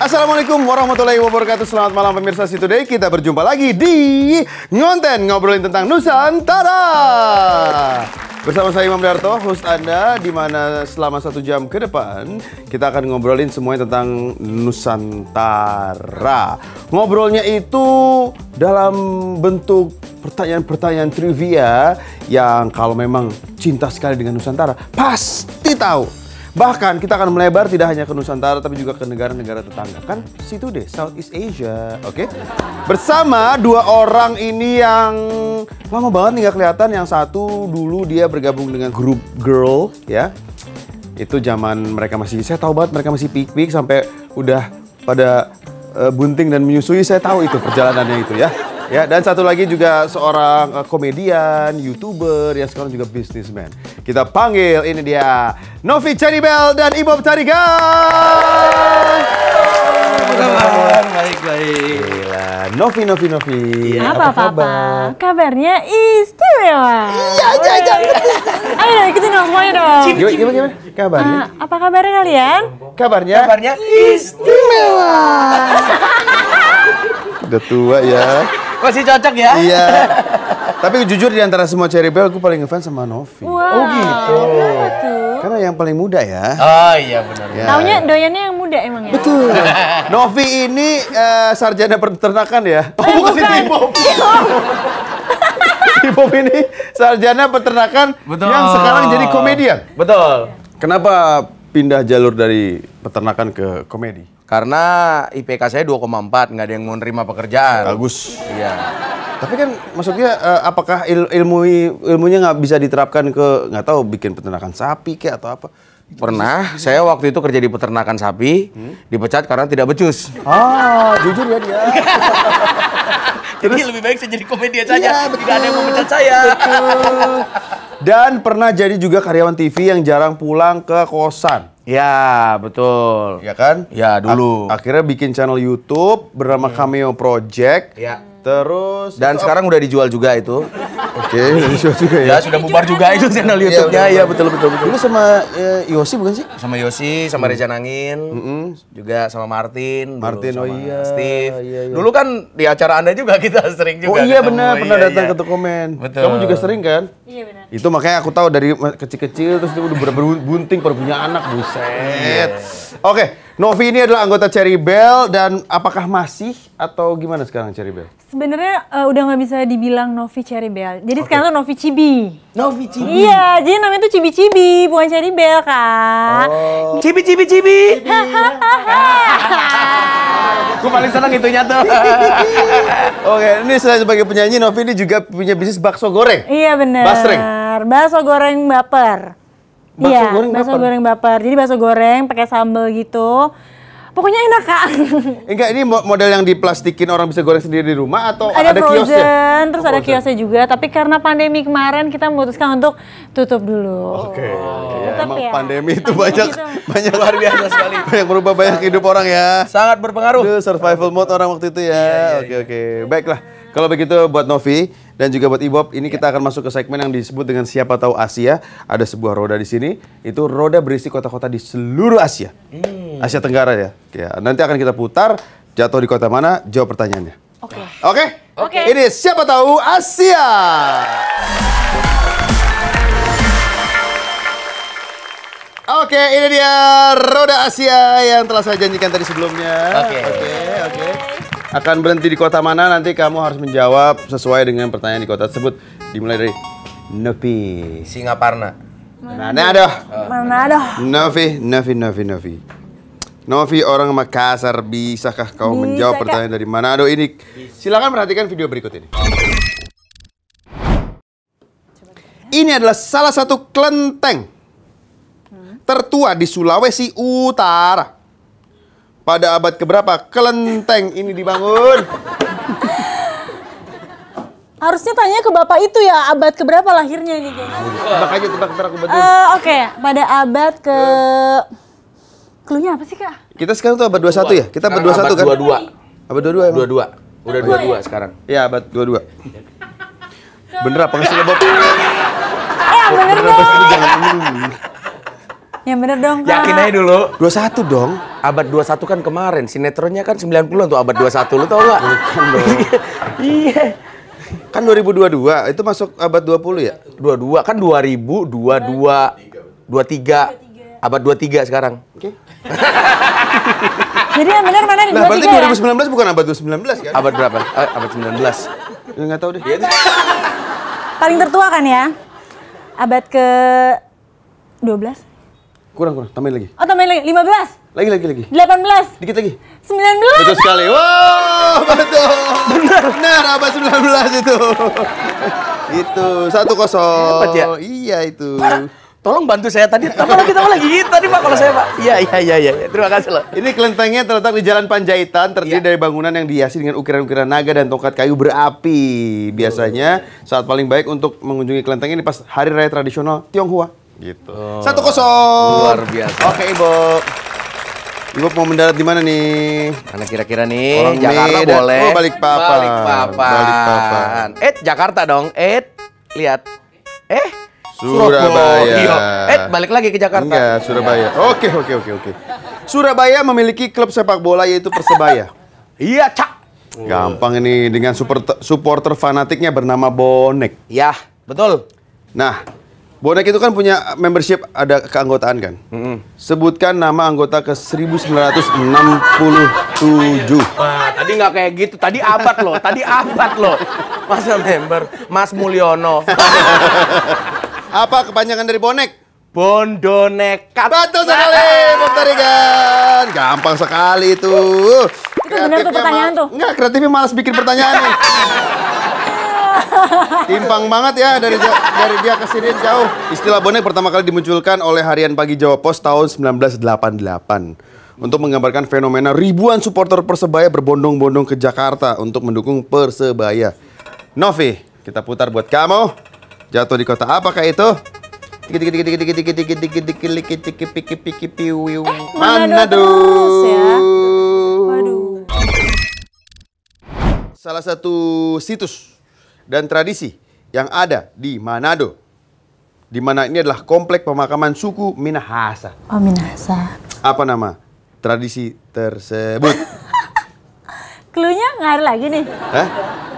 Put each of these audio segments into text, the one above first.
Assalamualaikum warahmatullahi wabarakatuh Selamat malam pemirsa si today Kita berjumpa lagi di Ngonten Ngobrolin tentang Nusantara Bersama saya Imam Darto, host Anda di mana selama satu jam ke depan Kita akan ngobrolin semuanya tentang Nusantara Ngobrolnya itu dalam bentuk pertanyaan-pertanyaan trivia Yang kalau memang cinta sekali dengan Nusantara Pasti tahu Bahkan kita akan melebar tidak hanya ke Nusantara tapi juga ke negara-negara tetangga. Kan situ deh, Southeast Asia, oke? Okay? Bersama dua orang ini yang lama banget nih kelihatan. Yang satu dulu dia bergabung dengan grup Girl, ya. Itu zaman mereka masih, saya tahu banget mereka masih pik-pik sampai udah pada uh, bunting dan menyusui. Saya tahu itu perjalanannya itu ya. Ya, dan satu lagi juga seorang eh, komedian, YouTuber yang sekarang juga bisnismen. Kita panggil ini dia Novi Cheribel dan Ibu Tariga baik-baik. Novi, Novi, Novi. Ya, apa, apa kabar? Kabarnya istimewa. Iya, iya, iya. Ayo ikutin dong semuanya dong. Cip, Gimana, gimana? Kabarnya? Uh, apa kabarnya kalian? Kabarnya? Kabarnya istimewa. Udah tua ya. Masih cocok ya? Iya. Tapi jujur di antara semua Cherry Bell, gue paling ngefans sama Novi. Wow. Oh gitu. Kenapa Karena yang paling muda ya. Oh iya benar. Ya. Taunya doyannya yang muda emang ya. Betul. Novi ini uh, sarjana peternakan ya. Oh, eh, bukan, bukan. Hipop iya, ini sarjana peternakan Betul. yang sekarang jadi komedian. Betul. Kenapa pindah jalur dari peternakan ke komedi? Karena IPK saya 2,4, nggak ada yang mau nerima pekerjaan. Bagus. Iya. Tapi kan maksudnya uh, eh, apakah il ilmu ilmunya nggak bisa diterapkan ke nggak tahu bikin peternakan sapi kayak atau apa? Pernah, saya waktu itu kerja di peternakan sapi, hmm? dipecat karena tidak becus. Ah, jujur ya dia. Terus, jadi lebih baik saya jadi komedian saja, Iya, betul, tidak ada yang mau pecat saya. Betul. Dan pernah jadi juga karyawan TV yang jarang pulang ke kosan. Ya, betul. Ya kan? Ya, dulu. Ak akhirnya bikin channel YouTube bernama hmm. Cameo Project. Ya. Terus dan sekarang udah dijual juga itu. Oke, okay, dijual juga ya. Ya sudah bubar juga itu iya, channel iya, YouTube-nya. Iya, ya, betul betul betul. Dulu sama e, Yosi bukan sih? Sama Yosi, sama hmm. Reza Nangin, mm -hmm. juga sama Martin. Martin dulu, oh sama iya. Steve. Iya, iya. Dulu kan di acara Anda juga kita sering juga. Oh iya benar, pernah iya, datang iya. ke komen. Betul. Kamu juga sering kan? Iya benar. Itu makanya aku tahu dari kecil-kecil terus itu udah berbunting, perbunya punya anak, buset. Iya. Oke. Okay. Novi ini adalah anggota Cherry Bell dan apakah masih atau gimana sekarang Cherry Bell? Sebenarnya uh, udah nggak bisa dibilang Novi Cherry Bell. Jadi okay. sekarang tuh Novi Cibi. Novi Cibi. Iya, jadi namanya tuh Cibi Cibi, bukan Cherry Bell kak. Oh. Cibi Cibi Cibi. Aku paling senang itunya tuh. Oke, okay, ini selain sebagai penyanyi Novi ini juga punya bisnis bakso goreng. Iya benar. Basreng. Bakso goreng baper bakso iya, goreng bakso goreng baper. Jadi bakso goreng pakai sambal gitu. Pokoknya enak kak. Enggak ini model yang diplastikin orang bisa goreng sendiri di rumah atau ada, ada kiosnya? terus oh, ada kiosnya juga. Tapi karena pandemi kemarin kita memutuskan untuk tutup dulu. Oke. Okay. Oh, ya, emang ya. pandemi itu pandemi gitu. banyak itu. banyak luar biasa sekali. Banyak merubah banyak hidup orang ya. Sangat berpengaruh. The survival mode orang waktu itu ya. Iya, iya, oke yeah, yeah. oke. Okay, okay. Baiklah. Kalau begitu buat Novi dan juga buat Ibob, ini ya. kita akan masuk ke segmen yang disebut dengan siapa tahu Asia. Ada sebuah roda di sini, itu roda berisi kota-kota di seluruh Asia. Hmm. Asia Tenggara ya. Oke, ya, Nanti akan kita putar, jatuh di kota mana, jawab pertanyaannya. Oke. Oke? Oke. Ini siapa tahu Asia. Oke, okay, ini dia roda Asia yang telah saya janjikan tadi sebelumnya. Oke. Oke, oke akan berhenti di kota mana nanti kamu harus menjawab sesuai dengan pertanyaan di kota tersebut. Dimulai dari Novi. Singaparna. Manado. Manado. Novi, Novi, Novi, Novi. Novi orang Makassar, bisakah kau Bisa menjawab kak. pertanyaan dari Manado ini? Silakan perhatikan video berikut ini. Ini adalah salah satu kelenteng tertua di Sulawesi Utara. Pada abad keberapa kelenteng ini dibangun? Harusnya tanya ke bapak itu ya abad keberapa lahirnya ini Tebak aja tebak ntar aku bantuin. Uh, eh, Oke, okay. pada abad ke... Klunya apa sih kak? Kita sekarang tuh abad 21 ya? Kita abad 21 kan? Abad 22. Abad 22 emang? 22. Udah 22 sekarang. Iya abad 22. bener apa ngasih sih Eh bener dong. Yang bener dong, Kak. Yakin aja dulu. 21 dong. Abad 21 kan kemarin. Sinetronnya kan 90-an tuh abad 21. Lu tau gak? Bukan dong. Iya. iya. Kan 2022, itu masuk abad 20 ya? 22, kan 2000, 22, 23. Abad 23 sekarang. Oke. Okay. Jadi yang bener mana di 23 nah, 23 berarti 2019 ya? bukan abad 2019 kan? Abad berapa? Eh, abad 19. Ya, nggak tahu deh. Iya. Paling tertua kan ya? Abad ke 12? Kurang, kurang. Tambahin lagi. Oh, tambahin lagi. 15. Lagi, lagi, lagi. 18. Dikit lagi. 19. Betul sekali. Wow, betul. Benar. Benar, abad 19 itu. itu, satu kosong. Ya? Iya, itu. Pak, tolong bantu saya tadi. Tambah lagi, tambah lagi. Gitu tadi, Pak, kalau saya, Pak. Iya, iya, iya, iya, iya. Terima kasih, loh. Ini kelentengnya terletak di Jalan Panjaitan, terdiri ya. dari bangunan yang dihiasi dengan ukiran-ukiran naga dan tongkat kayu berapi. Biasanya, saat paling baik untuk mengunjungi kelenteng ini pas hari raya tradisional Tionghoa. Gitu. Oh. Satu kosong. Luar biasa. Oke ibu. Ibu mau mendarat di mana nih? mana kira-kira nih Orang Jakarta Medan. boleh. Oh, balik papan. Balik papan. Eh Jakarta dong. Eh lihat. Eh Surabaya. Iya. Eh balik lagi ke Jakarta. Enggak, iya, Surabaya. Iya. Oke, oke, oke, oke. Surabaya memiliki klub sepak bola yaitu Persebaya. iya, Cak. Gampang ini dengan supporter, supporter fanatiknya bernama Bonek. Yah, betul. Nah, Bonek itu kan punya membership ada keanggotaan kan? Mm -hmm. Sebutkan nama anggota ke 1967. Wah, tadi nggak kayak gitu. Tadi abad loh. Tadi abad loh. Masa member? Mas Mulyono. Apa kepanjangan dari bonek? Bondonekat. Betul sekali, Bung Gampang sekali itu. Itu benar tuh pertanyaan tuh. Enggak, kreatifnya malas bikin pertanyaan. Timpang banget ya dari dari dia ke sini jauh. Istilah bonek pertama kali dimunculkan oleh harian pagi Jawa Pos tahun 1988 untuk menggambarkan fenomena ribuan supporter Persebaya berbondong-bondong ke Jakarta untuk mendukung Persebaya. Novi, kita putar buat kamu. Jatuh di kota apakah itu? Salah satu situs dan tradisi yang ada di Manado. Di mana ini adalah komplek pemakaman suku Minahasa. Oh, Minahasa. Apa nama tradisi tersebut? Klunya nggak ada lagi nih. Hah?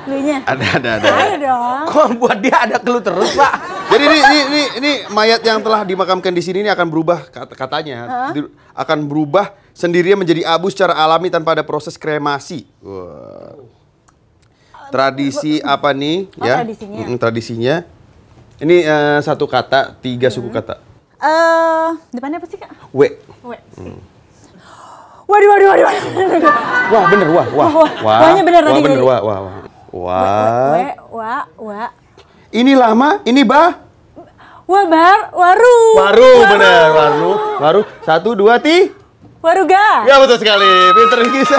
Klunya. Ada, ada, ada. Ada dong. Kok buat dia ada klu terus, Pak? Jadi ini, ini, ini, ini mayat yang telah dimakamkan di sini ini akan berubah katanya. Huh? akan berubah sendirinya menjadi abu secara alami tanpa ada proses kremasi. Wow tradisi apa nih oh, ya tradisinya. tradisinya ini uh, satu kata tiga hmm. suku kata eh uh, depannya apa sih kak w w hmm. waduh waduh waduh, waduh. wah bener wah wah wah wah wahnya bener wah bener ya? wah wah wah wah wah wah ini lama ini bah wah waru. Waru, waru. bener, waru. Waru, satu, dua, tiga. Waruga. Ya betul sekali. Pinter bisa.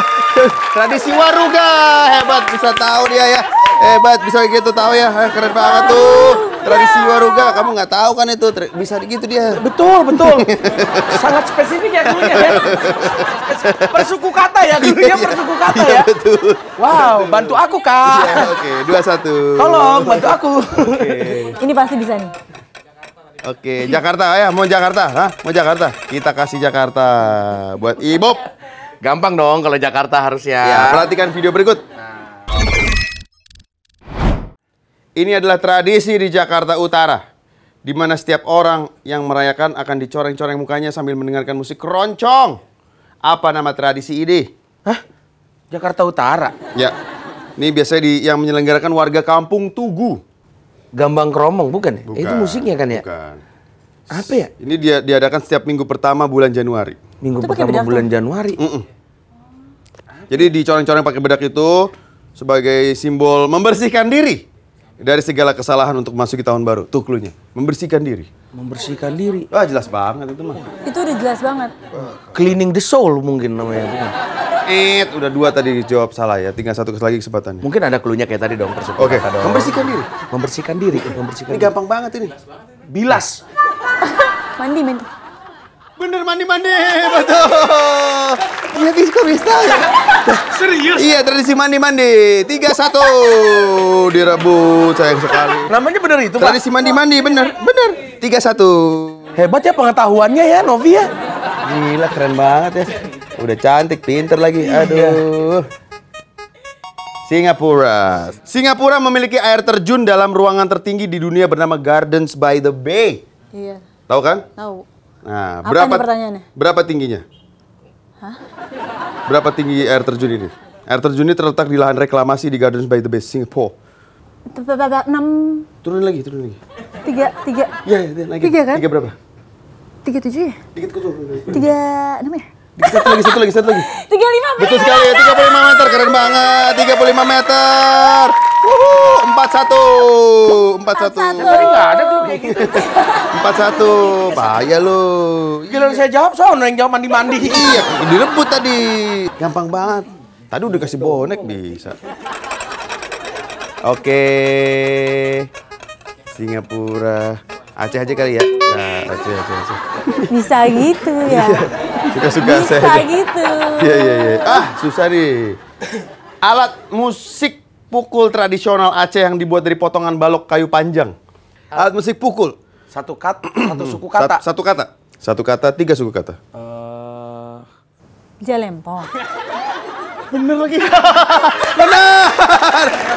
Tradisi waruga. Hebat bisa tahu dia ya. Hebat bisa gitu tahu ya. Eh, keren banget tuh. Tradisi waruga kamu nggak tahu kan itu bisa gitu dia. Betul, betul. Sangat spesifik ya gurunya ya. Persuku kata ya ya, persuku kata iya, ya. Betul. Wow, bantu aku Kak. Ya, Oke, okay. dua satu. Tolong bantu aku. Okay. Ini pasti bisa nih. Oke, Jakarta ya, mau Jakarta, Hah? Mau Jakarta? Kita kasih Jakarta buat Ibu. Gampang dong kalau Jakarta harusnya. Ya, perhatikan video berikut. Ini adalah tradisi di Jakarta Utara di mana setiap orang yang merayakan akan dicoreng-coreng mukanya sambil mendengarkan musik keroncong. Apa nama tradisi ini? Hah? Jakarta Utara. Ya. Ini biasanya di yang menyelenggarakan warga kampung Tugu. Gambang Kromong bukan ya? Eh, bukan, itu musiknya kan ya? Bukan. Apa ya? Ini dia diadakan setiap minggu pertama bulan Januari. Minggu itu pertama kan bulan Januari. Mm -mm. Jadi dicoreng-coreng pakai bedak itu sebagai simbol membersihkan diri dari segala kesalahan untuk masuki tahun baru. Tuh klunya. membersihkan diri. Membersihkan diri. Wah, jelas banget itu mah. Itu udah jelas banget. Cleaning the soul mungkin namanya. Eh, udah dua tadi jawab salah ya. Tinggal satu lagi kesempatannya. Mungkin ada klunya kayak tadi dong, Oke, okay. membersihkan diri. Membersihkan diri, membersihkan. Ini diri. gampang banget ini. Bilas. Mandi, mandi. Bener mandi-mandi, betul. Iya bisa bisa. Serius? Iya tradisi mandi-mandi. Tiga satu direbut sayang sekali. Namanya bener itu Tradisi mandi-mandi bener bener. Tiga satu. Hebat ya pengetahuannya ya Novi ya. Gila keren banget ya. Udah cantik, pinter lagi. Iya. Aduh. Singapura. Singapura memiliki air terjun dalam ruangan tertinggi di dunia bernama Gardens by the Bay. Iya. Tahu kan? Tahu. Nah, Apa berapa pertanyaannya? Berapa tingginya? Hah? Berapa tinggi air terjun ini? Air terjun ini terletak di lahan reklamasi di Gardens by the Bay, Singapore. Enam. Turun lagi, turun lagi. Tiga, tiga. Iya, ya, lagi. Tiga kan? Tiga berapa? Tiga tujuh ya? Dikit turun. Tiga enam ya? Satu lagi, satu lagi, satu lagi. Tiga lima meter. Betul sekali tiga puluh lima meter. Keren banget, tiga puluh lima meter. Uhuh, empat satu empat satu tadi nggak ada tuh kayak gitu empat satu bahaya lu gila saya jawab soal yang jawab mandi mandi iya direbut tadi gampang banget tadi udah kasih bonek bisa oke Singapura Aceh aja kali ya nah, Aceh Aceh Aceh bisa gitu ya suka iya, suka bisa saya gitu iya iya iya ah susah nih alat musik pukul tradisional Aceh yang dibuat dari potongan balok kayu panjang. Ah. Alat musik pukul. Satu kata, satu suku kata. Satu, satu kata. Satu kata, tiga suku kata. Uh... Eh, Jalempong. Bener lagi. Bener.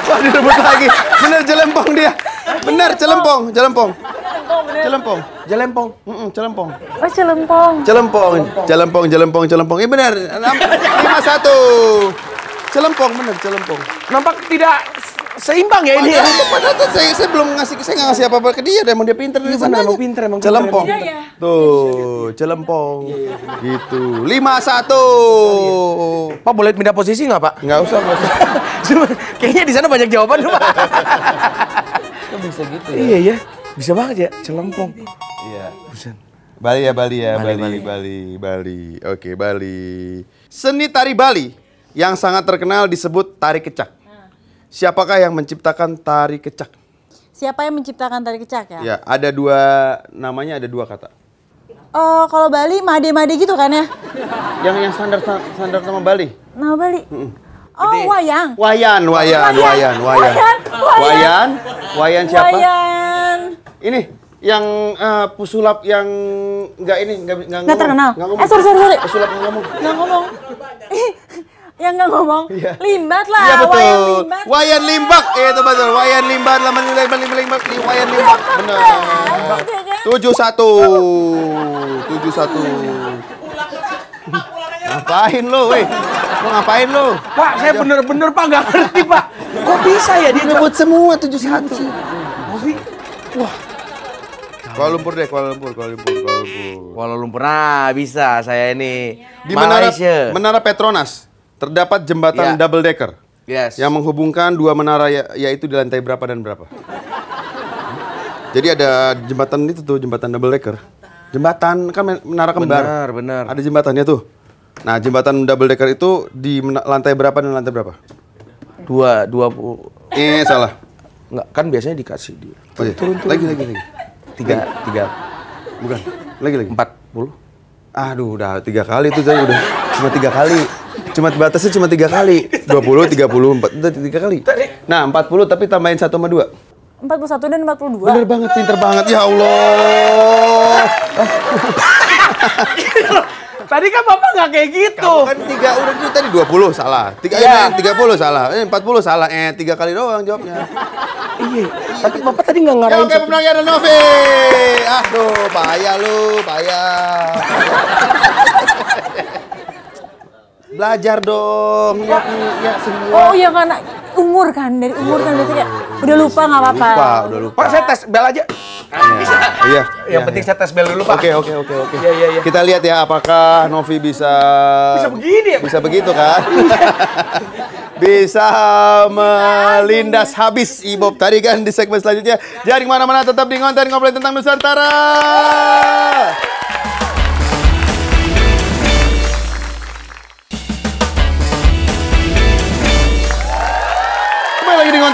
Wah, direbut lagi. Bener jelempong dia. Bener Jalempong. jelempong. Jalempong. Jelempong. Jalempong. Jalempong. Oh, Jalempong. Jalempong. Jalempong. Jalempong. Jalempong. Iya Eh benar. 51. Celempong bener, celempong. Nampak tidak seimbang ya ini. Ya? Padahal, ya? padahal tuh saya, saya belum ngasih saya nggak ngasih apa-apa ke dia, emang dia pinter di iya, sana. Emang pinter, emang celempong. Iya, iya. Tuh, celempong. gitu. lima satu. Pak boleh pindah posisi nggak Pak? Nggak usah, Pak. Cuma kayaknya di sana banyak jawaban Pak. bisa gitu ya? Iya ya. Bisa banget ya, celempong. Iya. Buset. Bali ya, Bali ya, Bali, Bali, Bali, Bali. Bali. Oke, Bali. Seni tari Bali yang sangat terkenal disebut tari kecak. Siapakah yang menciptakan tari kecak? Siapa yang menciptakan tari kecak ya? Ya, ada dua namanya ada dua kata. Oh, kalau Bali made-made gitu kan ya? Yang yang standar standar sama Bali. Nama Bali. Mm -mm. Oh, Jadi, wayang. Wayan, wayan, wayan, wayan. Wayan, wayan. Wayan, wayan siapa? Wayan. Ini yang uh, pusulap yang enggak ini enggak enggak terkenal. Enggak eh, sorry, sorry, sorry. Pusulap enggak ngomong. Enggak ngomong yang nggak ngomong iya. limbat lah iya, betul. wayan limbat wayan limbak iya, itu betul wayan limbat lah limbat limbat limbat wayan iya, limbat benar tujuh satu tujuh satu ngapain lo weh lo ngapain lo pak saya bener-bener pak nggak ngerti pak kok bisa ya dia nyebut semua tujuh satu wah Kuala Lumpur deh, Kuala Lumpur, Kuala Lumpur, Kuala Lumpur. Kuala Lumpur. Nah, bisa saya ini. Di Malaysia. Menara, Menara Petronas. Terdapat jembatan ya. double decker. Yes. Yang menghubungkan dua menara ya, yaitu di lantai berapa dan berapa? Jadi ada jembatan itu tuh, jembatan double decker. Jembatan kan menara kembar. Benar, benar. Ada jembatannya tuh. Nah, jembatan double decker itu di lantai berapa dan lantai berapa? Dua, dua puluh. Eh, salah. Enggak, kan biasanya dikasih dia. Oh, iya. turun, turun, lagi, lagi, lagi. Tiga, tiga. Bukan, lagi, lagi. Empat puluh. Aduh, udah tiga kali itu saya udah cuma tiga kali. Cuma batasnya cuma tiga kali. dua puluh, 20, 30, empat, tiga kali. Nah, empat puluh tapi tambahin satu sama dua. Empat puluh satu dan empat puluh dua. Bener banget, pinter banget. Ya Allah. Tadi kan Bapak nggak kayak gitu. Kamu kan tiga udah itu tadi puluh salah. Tiga ya. 30 eh, salah. Eh, empat puluh salah. Eh tiga kali doang jawabnya. iya. Tapi Bapak tadi nggak ngarahin. Ya, oke, pemenangnya ada Novi. Ah, tuh, bahaya lu, bahaya. belajar dong ya, ya semua oh iya kan umur kan dari umur kan biasanya. ya udah lupa nggak iya. apa-apa lupa udah lupa pak saya tes bel aja iya, iya. yang iya, penting saya tes bel dulu pak oke oke oke oke iya iya kita lihat ya apakah Novi bisa bisa begini ya bisa begitu kan bisa melindas habis Ibob tadi kan di segmen selanjutnya. jadi mana-mana tetap di konten ngobrol tentang Nusantara.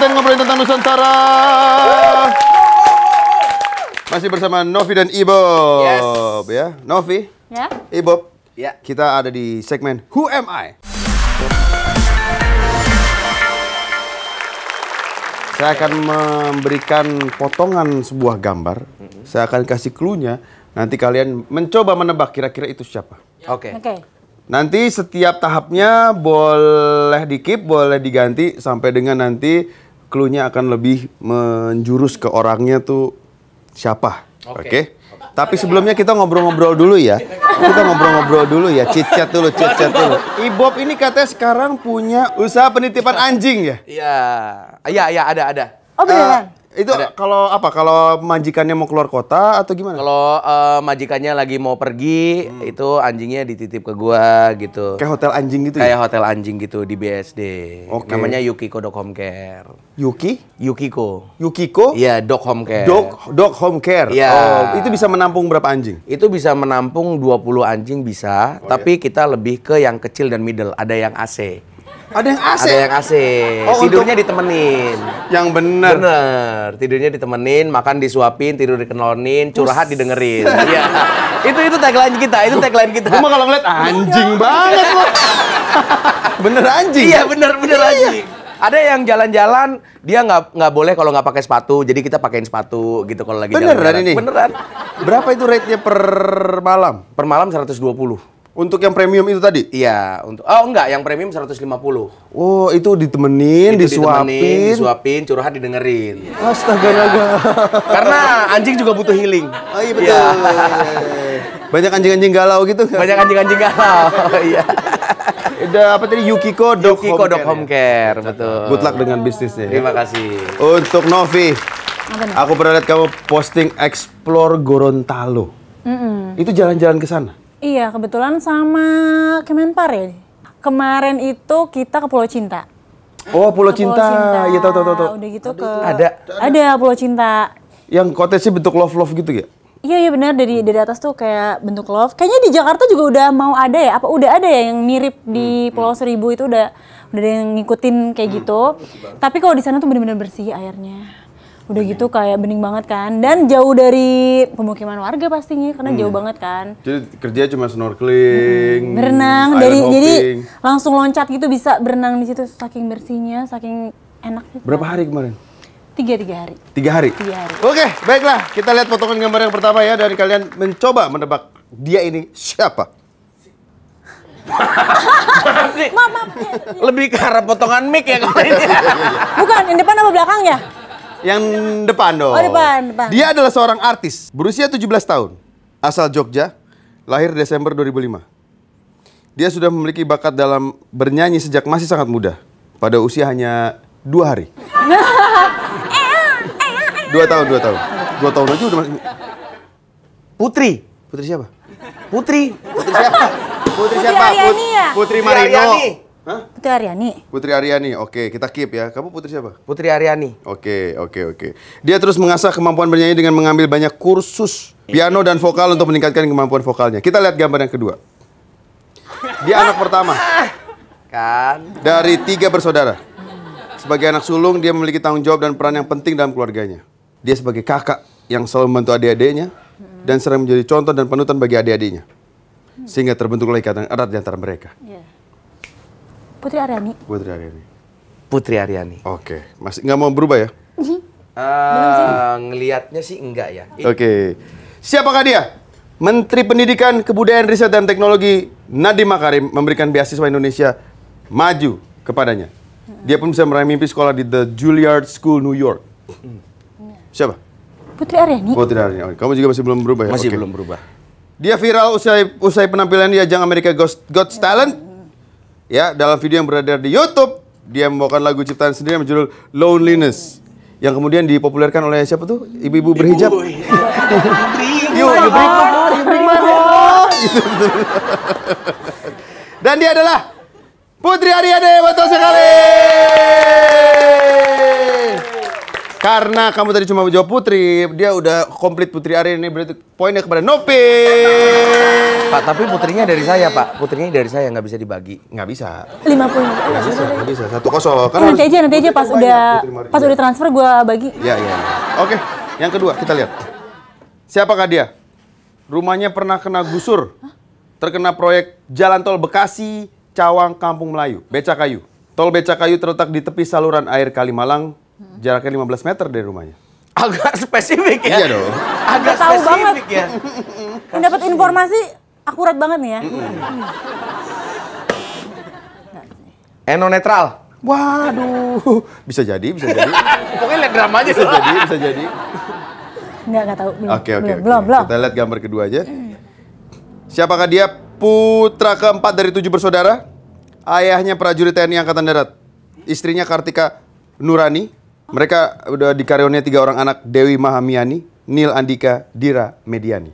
Kita ngobrolin tentang Nusantara. Masih bersama Novi dan Ibo yes. ya. Novi. Ya. Ibo. Ya. Kita ada di segmen Who Am I? Saya akan memberikan potongan sebuah gambar. Mm-hmm. Saya akan kasih clue-nya. Nanti kalian mencoba menebak kira-kira itu siapa. Ya. Oke. Okay. Okay. Nanti setiap tahapnya boleh dikip, boleh diganti sampai dengan nanti clue akan lebih menjurus ke orangnya tuh siapa. Oke. Okay. Okay? Tapi sebelumnya kita ngobrol-ngobrol dulu ya. Kita ngobrol-ngobrol dulu ya, cicat dulu, cicat dulu. Ibob ini katanya sekarang punya usaha penitipan anjing ya? Iya. Iya, iya ada ada. Oh beneran? Uh, itu kalau apa? Kalau majikannya mau keluar kota atau gimana? Kalau uh, majikannya lagi mau pergi, hmm. itu anjingnya dititip ke gua gitu. Kayak hotel anjing gitu ya? Kayak ya? hotel anjing gitu di BSD. Oke. Okay. Namanya Yukiko Dog Home Care. Yuki? Yukiko. Yukiko? Iya, Dog Home Care. Dog Dog Home Care. Iya. Oh, itu bisa menampung berapa anjing? Itu bisa menampung 20 anjing bisa, oh, tapi iya. kita lebih ke yang kecil dan middle, ada yang AC. Ada yang AC. Ada yang AC. Oh, tidurnya untuk... ditemenin. Yang bener. Bener. Tidurnya ditemenin, makan disuapin, tidur dikenonin, curhat didengerin. Iya. itu itu tagline kita, itu tagline kita. Cuma kalau ngeliat anjing banget loh. bener anjing. Iya, bener bener iya. anjing. Ada yang jalan-jalan dia nggak nggak boleh kalau nggak pakai sepatu, jadi kita pakaiin sepatu gitu kalau lagi Beneran jalan-jalan. ini? Beneran. Berapa itu rate-nya per malam? Per malam 120. Untuk yang premium itu tadi? Iya, untuk oh enggak, yang premium 150. Oh, itu ditemenin, itu disuapin, ditemenin, disuapin, curhat didengerin. Astaga naga. Karena anjing juga butuh healing. Oh iya betul. Ya. Banyak anjing-anjing galau gitu kan? Banyak anjing-anjing galau. Iya. Udah apa tadi Yukiko Dog Yukiko Home Home ya? Care, ya? betul. Good luck dengan bisnisnya. Ya. Terima kasih. Untuk Novi. Aku pernah lihat kamu posting explore Gorontalo. Mm -mm. Itu jalan-jalan ke sana? Iya, kebetulan sama Kemenpar ya. Kemarin itu kita ke Pulau Cinta. Oh, Pulau Cinta. Pulau Cinta. Iya, tahu tahu tahu. Udah gitu ada ke ada. ada Pulau Cinta. Yang kotesnya bentuk love love gitu ya? Iya iya benar dari dari atas tuh kayak bentuk love. Kayaknya di Jakarta juga udah mau ada ya. Apa udah ada ya yang mirip di hmm, hmm. Pulau Seribu itu udah udah yang ngikutin kayak hmm. gitu. Tapi kalau di sana tuh benar-benar bersih airnya. Udah gitu kayak bening banget kan. Dan jauh dari pemukiman warga pastinya karena hmm. jauh banget kan. Jadi kerja cuma snorkeling, hmm. berenang dari jadi langsung loncat gitu bisa berenang di situ saking bersihnya, saking enaknya. Gitu. Berapa hari kemarin? Tiga, tiga hari. Tiga hari? Tiga hari. Oke, baiklah. Kita lihat potongan gambar yang pertama ya. dari kalian mencoba menebak dia ini siapa. Maaf, maaf. Lebih ke arah potongan mic ya kalau ini. Bukan, yang depan apa belakangnya yang depan dong. Oh, depan, depan. Dia adalah seorang artis berusia 17 tahun, asal Jogja, lahir Desember 2005. Dia sudah memiliki bakat dalam bernyanyi sejak masih sangat muda, pada usia hanya dua hari. Eh, ah, eh, ah, eh, dua ah. tahun, dua tahun. Dua tahun aja udah masih... Putri. Putri siapa? Putri. Putri siapa? Putri, siapa? Putri, Putri, Putri Marino. Hah? Putri Ariani. Putri Ariani, oke kita keep ya. Kamu putri siapa? Putri Ariani. Oke, oke, oke. Dia terus mengasah kemampuan bernyanyi dengan mengambil banyak kursus piano dan vokal untuk meningkatkan kemampuan vokalnya. Kita lihat gambar yang kedua. Dia anak pertama. Kan. Dari tiga bersaudara. Sebagai anak sulung, dia memiliki tanggung jawab dan peran yang penting dalam keluarganya. Dia sebagai kakak yang selalu membantu adik-adiknya dan sering menjadi contoh dan panutan bagi adik-adiknya. Sehingga terbentuklah ikatan erat di antara mereka. Yeah. Putri Aryani. Putri Aryani. Putri Aryani. Oke, okay. masih nggak mau berubah ya? Uh, ngelihatnya sih enggak ya. Oke. Okay. Siapakah dia? Menteri Pendidikan, Kebudayaan, Riset dan Teknologi Nadiem Makarim memberikan beasiswa Indonesia maju kepadanya. Dia pun bisa meraih mimpi sekolah di The Juilliard School New York. Siapa? Putri Aryani. Putri Aryani. Kamu juga masih belum berubah ya? Masih okay. belum berubah. Dia viral usai usai penampilan di ajang Amerika Got, Got Talent ya dalam video yang beredar di YouTube dia membawakan lagu ciptaan sendiri yang berjudul Loneliness yang kemudian dipopulerkan oleh siapa tuh ibu-ibu berhijab. Ibu. ibu ibu, ibu, ibu, ibu, ibu. Dan dia adalah Putri Ariade, betul sekali. Karena kamu tadi cuma jawab Putri, dia udah komplit Putri Arin ini berarti poinnya kepada Nopi. Pak, tapi putrinya dari saya, Pak. Putrinya dari saya nggak bisa dibagi. Nggak bisa. 50. Nggak bisa, nggak bisa. Satu kosong. Kan nanti aja, nanti aja pas udah pas udah transfer gue bagi. Iya, iya, iya. Oke, yang kedua kita lihat. Siapakah dia? Rumahnya pernah kena gusur. Terkena proyek jalan tol Bekasi, Cawang, Kampung Melayu, Beca Kayu. Tol Beca Kayu terletak di tepi saluran air Kalimalang, Hmm. Jaraknya 15 meter dari rumahnya. Agak spesifik ya. Iya dong. Agak tahu banget. ya. Mendapat informasi akurat banget nih ya. Mm Eno eh, netral. Waduh, bisa jadi, bisa jadi. Pokoknya lihat drama aja. Bisa jadi, bisa jadi. Enggak, enggak tahu. Belum, oke, oke, belum, belum. Kita lihat gambar kedua aja. Siapakah dia putra keempat dari tujuh bersaudara? Ayahnya prajurit TNI Angkatan Darat. Istrinya Kartika Nurani. Mereka udah karyonya tiga orang anak Dewi Mahamiani, Nil Andika, Dira Mediani.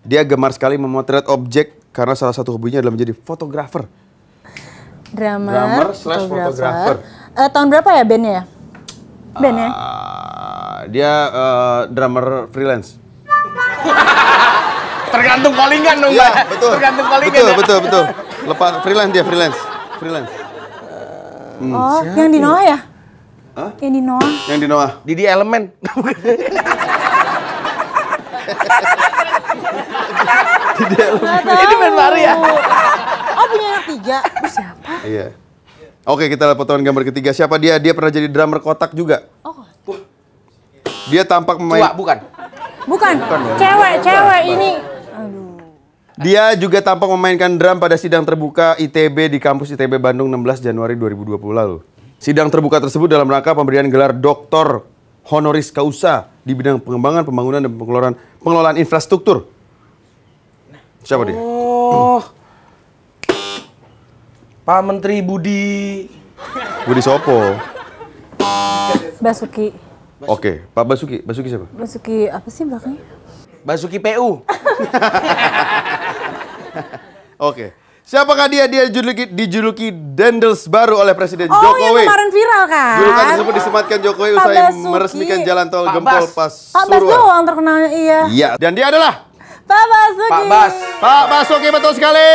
Dia gemar sekali memotret objek karena salah satu hobinya adalah menjadi fotografer. Drama, Drummer slash fotografer. Uh, tahun berapa ya bandnya ya? Band ya? Uh, dia uh, drummer freelance. Tergantung callingan dong, ya, betul. Tergantung callingan. Betul, ya. betul, betul. Lepas freelance dia freelance. Freelance. Hmm, oh, siapa? yang di Noah ya? Hah? Yang di Noah. Yang di Noah. Di di elemen. di elemen. Ini main lari ya. Oh punya anak tiga. Terus siapa? Iya. Oke kita lihat potongan gambar ketiga. Siapa dia? Dia pernah jadi drummer kotak juga. Oh. Dia tampak memain. Tua, bukan. Bukan. Ya. cewek, cewek ini. Aduh. Dia juga tampak memainkan drum pada sidang terbuka ITB di kampus ITB Bandung 16 Januari 2020 lalu. Sidang terbuka tersebut dalam rangka pemberian gelar doktor honoris causa di bidang pengembangan, pembangunan, dan pengelolaan, pengelolaan infrastruktur. Siapa oh. dia? Oh, hmm. Pak Menteri Budi... Budi Sopo. Basuki. Oke, okay. Pak Basuki. Basuki siapa? Basuki apa sih belakangnya? Basuki PU. Oke. okay. Siapakah dia? Dia dijuluki, dijuluki Dendels baru oleh Presiden oh, Jokowi. Oh, yang kemarin viral kan? Julukan tersebut disematkan Jokowi Pabasuki. usai meresmikan jalan tol Gempol pas Pasuruan. Pak Bas doang terkenalnya, iya. Iya, dan dia adalah Pak Basuki. Pak Bas. Pak Basuki betul sekali.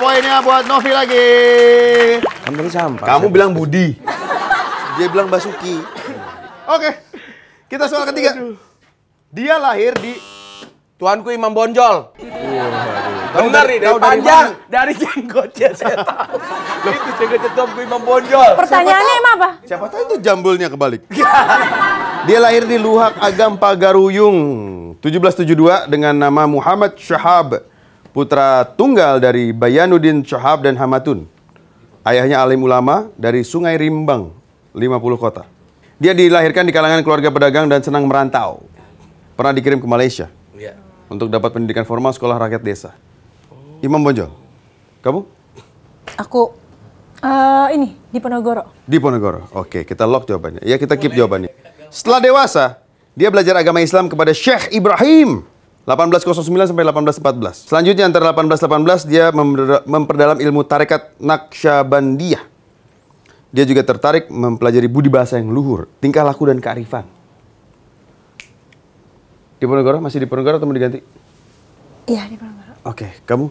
Poinnya buat Novi lagi. Kamu sampah. Kamu bilang Budi. dia bilang Basuki. Oke. Okay. Kita soal ketiga. Dia lahir di Tuanku Imam Bonjol. Benar nih, dari panjang. Dari jenggotnya saya tahu. itu jenggotnya Tuanku Imam Bonjol. Pertanyaannya emang apa? Siapa tahu itu jambulnya kebalik. Dia lahir di Luhak Agam Pagaruyung 1772 dengan nama Muhammad Syahab, putra tunggal dari Bayanuddin Syahab dan Hamatun. Ayahnya alim ulama dari Sungai Rimbang, 50 kota. Dia dilahirkan di kalangan keluarga pedagang dan senang merantau. Pernah dikirim ke Malaysia untuk dapat pendidikan formal sekolah rakyat desa. Oh. Imam Bonjol, kamu? Aku uh, ini di Ponegoro. Di Ponegoro. Oke, okay, kita lock jawabannya. Ya kita keep jawabannya. Setelah dewasa, dia belajar agama Islam kepada Syekh Ibrahim 1809 sampai 1814. Selanjutnya antara 1818 dia memperdalam ilmu tarekat Naqsyabandiyah. Dia juga tertarik mempelajari budi bahasa yang luhur, tingkah laku dan kearifan. Di Ponegoro? Masih di Ponegoro atau mau diganti? Iya, di Ponegoro. Oke, okay. kamu?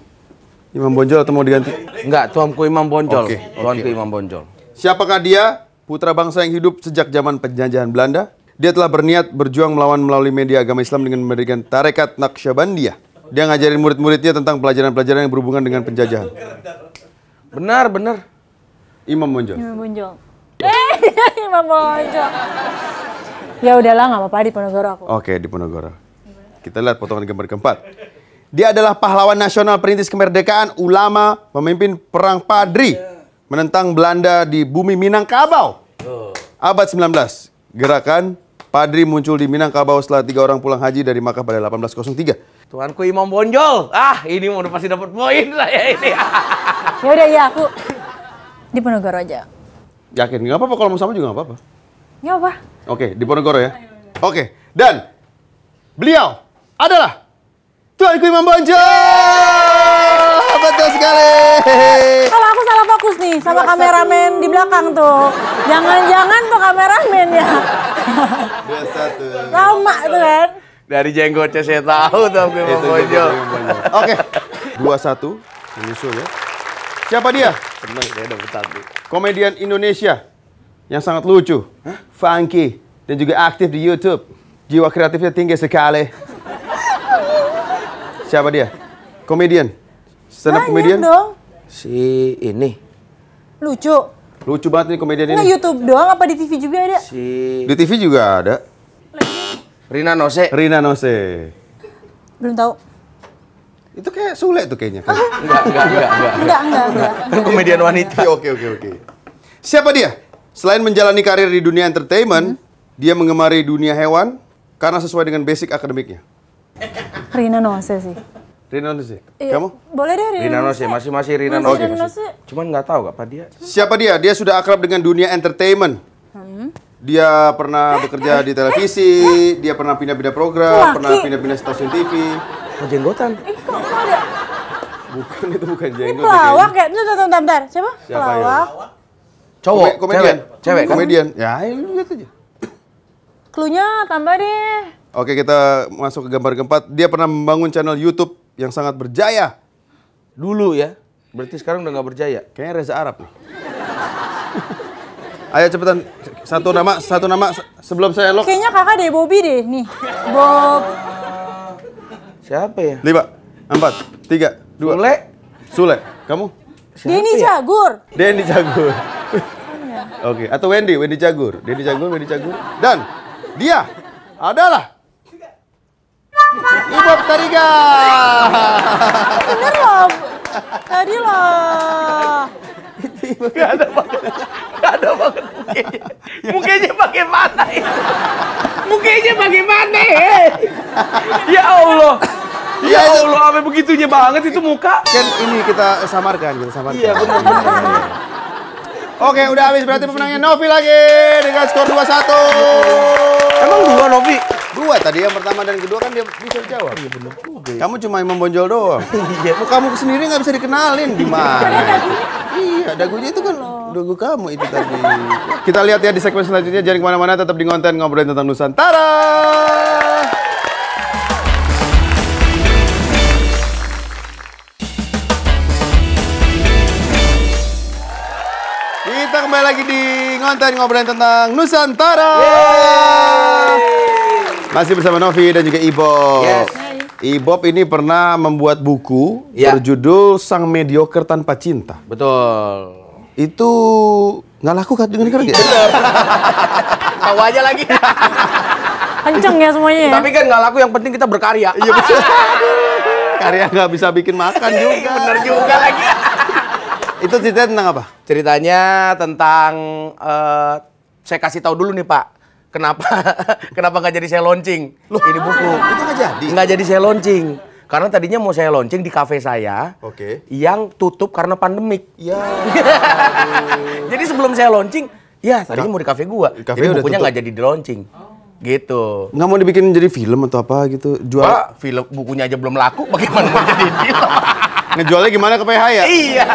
Imam Bonjol atau mau diganti? Enggak, tuanku Imam Bonjol. Oke, okay. tuanku okay. Imam Bonjol. Siapakah dia? Putra bangsa yang hidup sejak zaman penjajahan Belanda. Dia telah berniat berjuang melawan melalui media agama Islam dengan mendirikan Tarekat Naqsyabandiyah. Dia ngajarin murid-muridnya tentang pelajaran-pelajaran yang berhubungan dengan penjajahan. Benar, benar. Imam Bonjol. Imam Bonjol. Eh, Imam Bonjol. Ya udahlah, nggak apa-apa di Ponegoro aku. Oke, okay, di Ponegoro. Kita lihat potongan gambar keempat. Dia adalah pahlawan nasional perintis kemerdekaan, ulama, pemimpin perang Padri, menentang Belanda di bumi Minangkabau. Oh. Abad 19. Gerakan Padri muncul di Minangkabau setelah tiga orang pulang haji dari Makkah pada 1803. Tuanku Imam Bonjol. Ah, ini mau pasti dapat poin saya ini. ya udah ya aku di Ponorogo aja. Yakin? Gak apa-apa kalau mau sama juga gak apa-apa. Gak apa. Oke, okay, di Ponorogo ya. Oke, okay. dan beliau adalah Tuanku Imam Bonjol. Yeay! Betul sekali. Kalau aku salah fokus nih sama kameramen di belakang tuh. Jangan-jangan tuh kameramen ya. Dua satu. Lama tuh kan. Dari jenggotnya saya tahu tuh aku imam bonjol. Oke. Dua satu. Menyusul ya. Siapa dia? Senang saya dapat satu. Komedian Indonesia yang sangat lucu, Hah? funky, dan juga aktif di YouTube. Jiwa kreatifnya tinggi sekali. Siapa dia? Komedian? Stand up komedian? dong. Si ini. Lucu. Lucu banget nih komedian Nggak ini. YouTube doang apa di TV juga ada? Si Di TV juga ada. Rina Nose. Rina Nose. Belum tahu. Itu kayak sulit tuh kayaknya. Kayak. enggak, enggak, enggak, enggak. Enggak, enggak, enggak. enggak. Kan komedian wanita. Oke, oke, oke. Siapa dia? Selain menjalani karir di dunia entertainment, hmm. dia mengemari dunia hewan karena sesuai dengan basic akademiknya. Rina Nose sih. Rina Rhinanose? Iya. Kamu? Boleh deh Rina Nose. masih-masih Rina Masih Cuman nggak tahu nggak Pak dia. Siapa dia? Dia sudah akrab dengan dunia entertainment. Hmm. Dia pernah bekerja di televisi, dia pernah pindah-pindah program, Laki. pernah pindah-pindah stasiun TV. Oh, jenggotan. Eh, kok ada? Bukan, itu bukan jenggot. Ini pelawak ya? Bentar, bentar, bentar, Siapa? Siapa pelawak. Ya? Cowok, Kome komedian. Cewek, cewek kan? Komedian. Ya, lihat aja. Klunya tambah deh. Oke, kita masuk ke gambar keempat. Dia pernah membangun channel YouTube yang sangat berjaya. Dulu ya. Berarti sekarang udah nggak berjaya. Kayaknya Reza Arab nih. Ayo cepetan satu nama satu nama sebelum saya lock. Kayaknya kakak deh Bobby deh nih. Bob. Siapa ya? Lima, empat, tiga, dua. Sule. Sule. Kamu? Denny ya? Denny Cagur. Iya. Oke, okay. atau Wendy, Wendy Cagur. Denny Cagur, Wendy Cagur. Dan dia adalah Ibu tadi Tariga. Bener loh. Tadi loh. Gak ada banget. Gak ada banget mukanya. bagaimana ya? Mukanya bagaimana ya? ya? Allah. Ya iya, Allah, apa begitunya banget itu muka. Kan ini kita samarkan, kita samarkan. Iya, benar. Iya, iya, Oke, udah habis berarti pemenangnya Novi lagi dengan skor 2-1. Emang dua Novi? Dua tadi yang pertama dan kedua kan dia bisa jawab. Iya benar juga. Kamu cuma membonjol doang. Iya. kamu sendiri nggak bisa dikenalin di mana iya, dagunya itu kan dagu kamu itu tadi. Kita lihat ya di segmen selanjutnya jaring kemana-mana tetap di konten ngobrolin tentang Nusantara. Kita kembali lagi di konten ngobrolin tentang Nusantara. Yeah. Masih bersama Novi dan juga Ibob. Yes. Ibob ini pernah membuat buku ya. berjudul Sang Medioker Tanpa Cinta. Betul. Itu nggak laku kan dengan kerja? Tahu aja lagi. Kenceng ya semuanya ya? Tapi kan nggak laku yang penting kita berkarya. Iya betul. Karya nggak bisa bikin makan juga. Iya, bener juga lagi. Itu cerita tentang apa? Ceritanya tentang uh, saya kasih tahu dulu nih Pak kenapa kenapa nggak jadi saya launching Loh, ini buku itu nggak jadi nggak jadi saya launching karena tadinya mau saya launching di kafe saya oke okay. yang tutup karena pandemik ya jadi sebelum saya launching ya tadinya nah, mau di kafe gua kafe jadi bukunya nggak jadi di launching Gitu. Nggak mau dibikin jadi film atau apa gitu? Jual Pak, film bukunya aja belum laku, bagaimana mau jadi film? Ngejualnya gimana ke PH ya? Iya.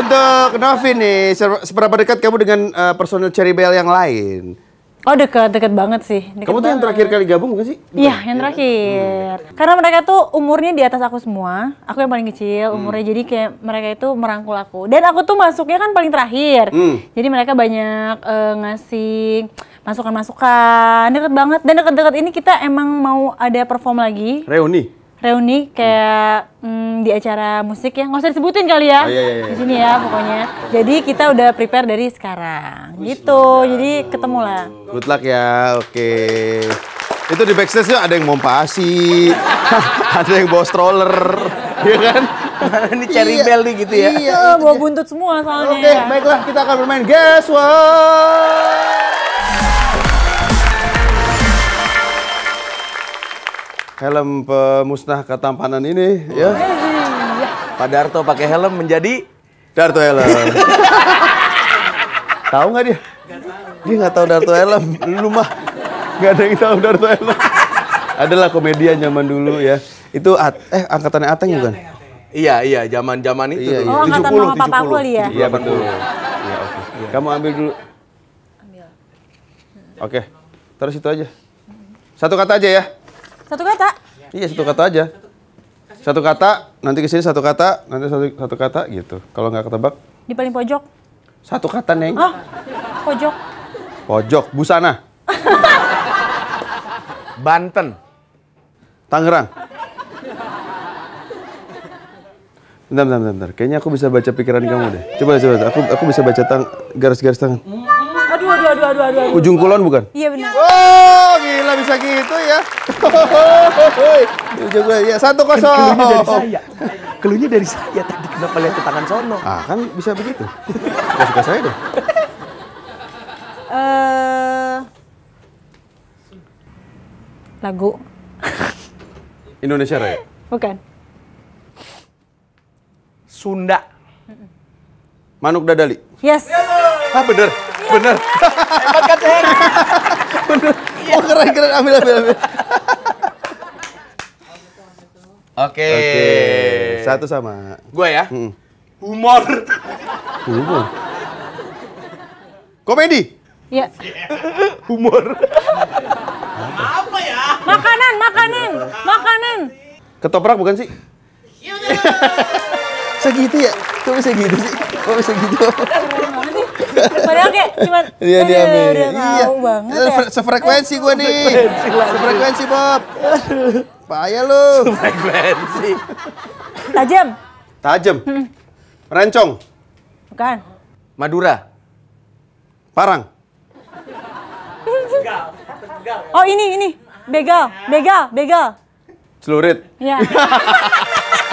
Untuk Novi nih, seberapa dekat kamu dengan uh, eh, personel Cherry Bell yang lain? Oh deket deket banget sih. Deket Kamu tuh yang terakhir kali gabung bukan sih? Iya yang terakhir. Hmm. Karena mereka tuh umurnya di atas aku semua. Aku yang paling kecil hmm. umurnya jadi kayak mereka itu merangkul aku. Dan aku tuh masuknya kan paling terakhir. Hmm. Jadi mereka banyak uh, ngasih masukan-masukan deket banget. Dan deket-deket ini kita emang mau ada perform lagi. Reuni reuni kayak hmm, di acara musik ya nggak usah disebutin kali ya oh, iya, iya, iya. di sini ya pokoknya jadi kita udah prepare dari sekarang Wish gitu ya. jadi ketemu lah good luck ya oke okay. itu di backstage tuh ada yang mau mompasi ada yang bawa stroller ya kan ini cherry iya, bell gitu ya iya bawa buntut semua soalnya oke okay, baiklah kita akan bermain guess what helm pemusnah ketampanan ini ya. Iya. Pak Darto pakai helm menjadi Darto helm. tahu nggak dia? Gak tahu. Dia nggak tahu Darto helm. Lu mah nggak ada yang tahu Darto helm. Adalah komedian zaman dulu ya. Itu at eh angkatannya Ateng ya, bukan? Ateng, Iya, iya, zaman-zaman itu. Iya, iya. Oh, 70, angkatan mama aku ya. Iya, betul. Iya, oke. Okay. Iya. Kamu ambil dulu. Ambil. Oke. Okay. Terus itu aja. Satu kata aja ya. Satu kata? Iya, satu kata aja. Satu kata, nanti ke sini satu kata, nanti satu, satu kata gitu. Kalau nggak ketebak? Di paling pojok. Satu kata, Neng. Oh, pojok. Pojok, busana. Banten. Tangerang. Bentar, bentar, bentar. Kayaknya aku bisa baca pikiran kamu deh. Coba, coba. Aku aku bisa baca tang garis-garis tangan aduh, aduh, aduh, aduh. Ujung kulon bukan? Iya benar. Oh, gila bisa gitu ya. Ujung kulon, ya satu kosong. Kan Kelunya dari oh. saya. Kelunya dari saya tadi kenapa lihat ke tangan sono? Ah, kan bisa begitu. Gak suka saya deh. lagu. Indonesia Raya? Bukan. Sunda. Manuk Dadali? Yes. Ah, bener. Bener. Hebat kan, Cer? Bener. Oh, keren, keren. Ambil, ambil, ambil. Oke. Satu sama. Gue ya. Humor. Humor. Komedi. Iya. Humor. Apa ya? Makanan, makanan, makanan. Ketoprak bukan sih? Iya, iya, iya, segitu ya? Kok bisa gitu sih? Kok bisa gitu? Padahal kayak cuma iya, dia dia udah iya. banget. Eh, ya. Sefrekuensi gue nih. Sefrekuensi Bob. Bahaya lu. Sefrekuensi. Tajam. Tajam. Hmm. Rencong. Bukan. Madura. Parang. Oh ini ini begal begal begal. Celurit. Ya.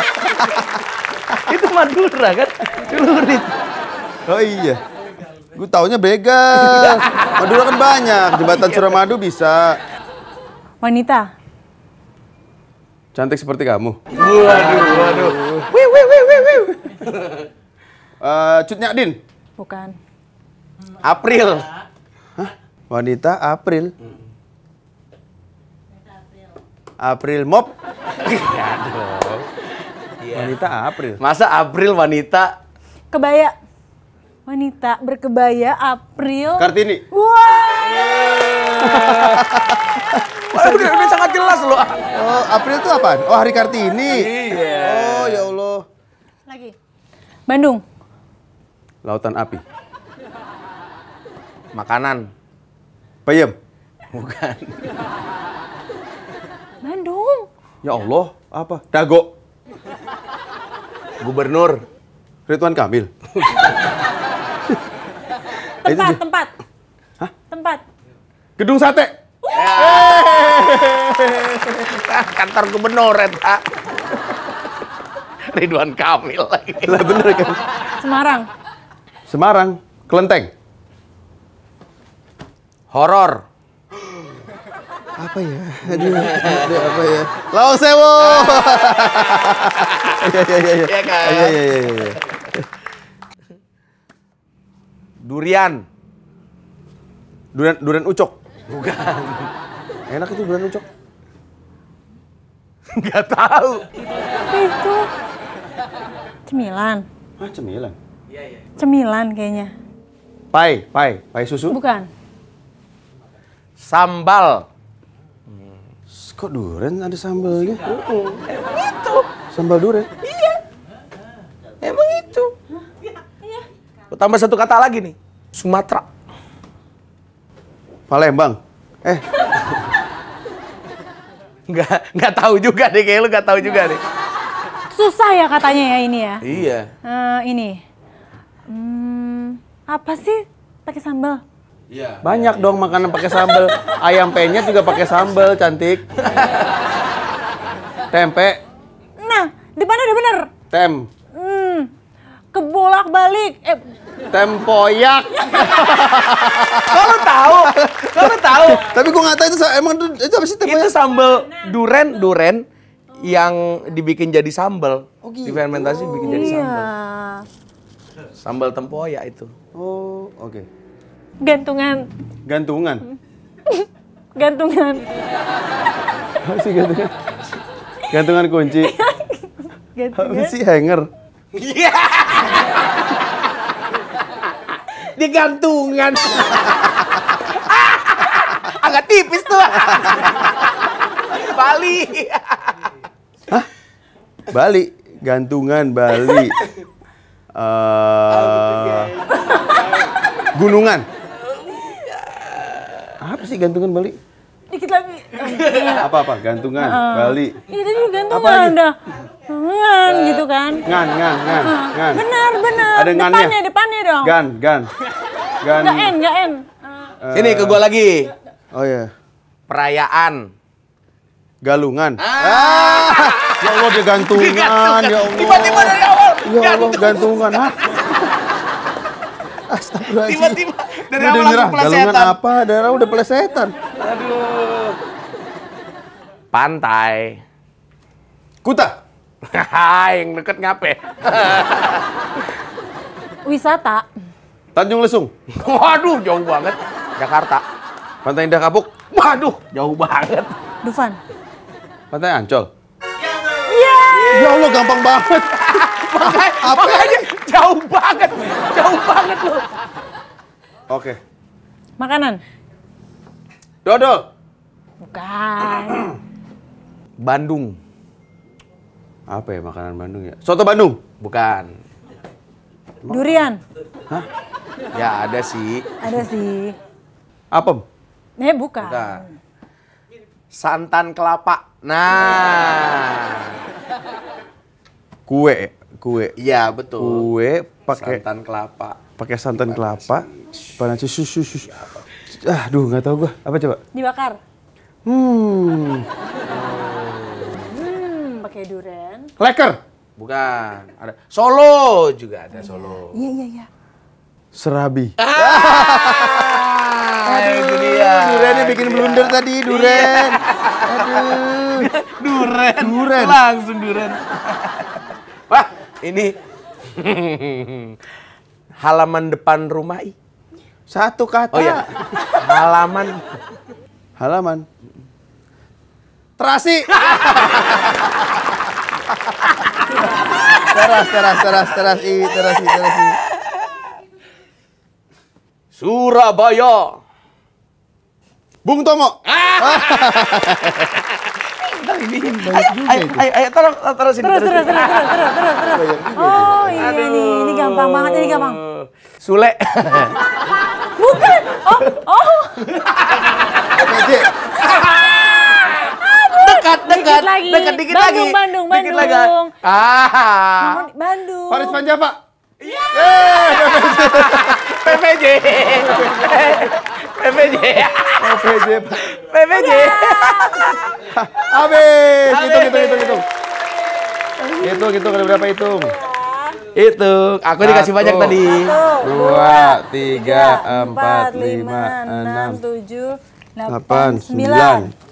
Itu Madura kan? Celurit. Oh iya. Gue taunya begal. Madura kan banyak, jembatan iya. Suramadu bisa. Wanita. Cantik seperti kamu. Waduh, waduh. Wih, wih, wih, wih, wih. Eh, uh, Cutnya Din? Bukan. April. Hah? Wanita April. April Mop. Waduh. Iya, wanita April. Masa April wanita? Kebaya wanita berkebaya April Kartini. Wah. Yeah. Yeah. udah, udah sangat jelas loh. Oh, April itu apa? Oh, Hari Kartini. Yeah. Oh, ya Allah. Lagi. Bandung. Lautan api. Makanan. Peyem. Bukan. Bandung. Ya Allah, apa? Dago. Gubernur. Ridwan Kamil. Tempat, itu tempat. Hah? Tempat. Gedung sate. Yeah. Kantor gubernur ya, Ridwan Kamil lagi. Lah bener kan? Semarang. Semarang, Kelenteng. Horor. apa ya? Aduh, aduh apa ya? Lao Sewo. Iya iya iya. Iya Iya kan? Iya iya iya. iya, iya. Durian. Durian durian ucok. Bukan. Enak itu durian ucok. Enggak tahu. Itu cemilan. Ah, cemilan. Iya, iya. Cemilan kayaknya. Pai, pai, pai susu? Bukan. Sambal. Hmm. Kok durian ada sambalnya? Itu. Sambal durian? Iya. tambah satu kata lagi nih. Sumatera. Palembang. Eh. nggak nggak tahu juga deh kayak lu nggak tahu juga deh. Susah ya katanya ya ini ya. Iya. Uh, ini. Hmm, apa sih pakai sambal? Iya. Banyak iya, dong iya. makanan pakai sambal. Ayam penyet juga pakai sambal, cantik. Iya. Tempe. Nah, depannya udah bener. Tem kebolak balik eh tempoyak kalau tahu kalau tahu tapi gue nggak tahu itu emang itu apa sih tempoyak itu sambal nah. duren duren yang dibikin jadi sambel oh, gitu. difermentasi bikin jadi iya. sambel sambel tempoyak itu oh oke okay. gantungan gantungan gantungan masih gantungan gantungan kunci gantungan apa hanger Iya. Di gantungan. Agak tipis tuh. Bali. Hah? Bali, gantungan Bali. Uh, gunungan. Apa sih gantungan Bali? Dikit lagi. Apa-apa gantungan uh, Bali. Itu iya, gantungan Apa Anda ngan gitu kan ngan ngan ngan ah, ngan benar benar ada depannya ngannya. depannya dong gan gan gan nggak n nggak n uh. Eh, sini ke gua lagi oh ya yeah. perayaan galungan ah. ya allah dia gantungan ya allah tiba-tiba dari awal ya allah gantungan ah Astagfirullahaladzim. Tiba-tiba dari awal langsung Galungan apa? Dari awal udah pelesetan. Aduh. Pantai. Kuta yang deket ngape? Wisata. Tanjung Lesung. Waduh, jauh banget. Jakarta. Pantai Indah Kapuk. Waduh, jauh banget. Dufan. Pantai Ancol. Iya. Ya Allah, gampang banget. Pantai, Apa? Makanya jauh banget. Jauh banget loh. Oke. Makanan. Dodol. Bukan. Bandung. Apa ya makanan Bandung ya? Soto Bandung? Bukan. Durian? Hah? Ya ada sih. Ada sih. Apem? Eh bukan. bukan. Santan kelapa. Nah. Kue, kue. Iya betul. Kue pakai santan kelapa. Pakai santan kelapa. Panas susu susu. Ah, duh, nggak tahu gua. Apa coba? Dibakar. Hmm. Oh ada Duren. Leker. Bukan. Ada Solo juga ada iya, Solo. Iya iya iya. Serabi. Ah! Aduh, dia. Duren yang bikin blunder tadi, iya. Duren. Aduh. Duren. Duren. Langsung Duren. Wah, ini halaman depan rumah I. Satu kata. Oh iya. halaman. Halaman. Terasi. teras, teras, teras, teras, i, teras, i, teras, i. Surabaya. Bung Tomo. ayo, ayo, ayo, taruh sini. Terus, terus, terus, Oh iya ini gampang banget, ini gampang. Sule. Bukan, oh, oh. dekat, dekat, dekat lagi. dekat, dikit Bandung, lagi. Bandung, Bandung, dikit Bandung. Lagi. Ah. Bandung. Paris Panjava. pak Yeah. PPJ. PPJ. PPJ. PPJ. Habis. itu itu itu itu itu itu ada berapa hitung? Hitung, aku Satu, dikasih banyak tadi. Dua, tiga, empat, lima, enam, tujuh, delapan, sembilan.